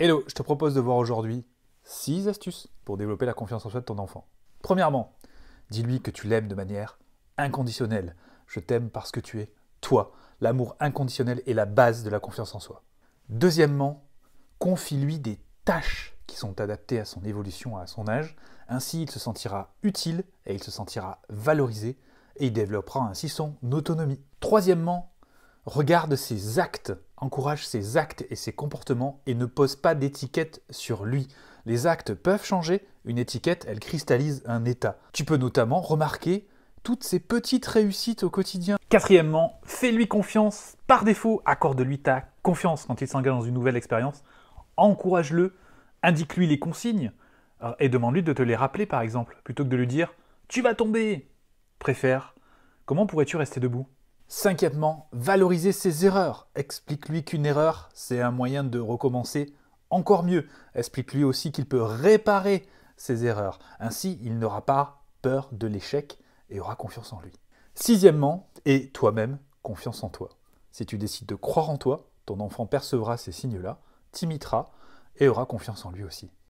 Hello, je te propose de voir aujourd'hui 6 astuces pour développer la confiance en soi de ton enfant. Premièrement, dis-lui que tu l'aimes de manière inconditionnelle. Je t'aime parce que tu es toi. L'amour inconditionnel est la base de la confiance en soi. Deuxièmement, confie-lui des tâches qui sont adaptées à son évolution, à son âge. Ainsi, il se sentira utile et il se sentira valorisé et il développera ainsi son autonomie. Troisièmement, Regarde ses actes, encourage ses actes et ses comportements et ne pose pas d'étiquette sur lui. Les actes peuvent changer, une étiquette, elle cristallise un état. Tu peux notamment remarquer toutes ses petites réussites au quotidien. Quatrièmement, fais-lui confiance. Par défaut, accorde-lui ta confiance quand il s'engage dans une nouvelle expérience. Encourage-le, indique-lui les consignes euh, et demande-lui de te les rappeler par exemple, plutôt que de lui dire ⁇ Tu vas tomber !⁇ Préfère ⁇ Comment pourrais-tu rester debout Cinquièmement, valoriser ses erreurs. Explique-lui qu'une erreur, c'est un moyen de recommencer encore mieux. Explique-lui aussi qu'il peut réparer ses erreurs. Ainsi, il n'aura pas peur de l'échec et aura confiance en lui. Sixièmement, et toi-même, confiance en toi. Si tu décides de croire en toi, ton enfant percevra ces signes-là, t'imitera et aura confiance en lui aussi.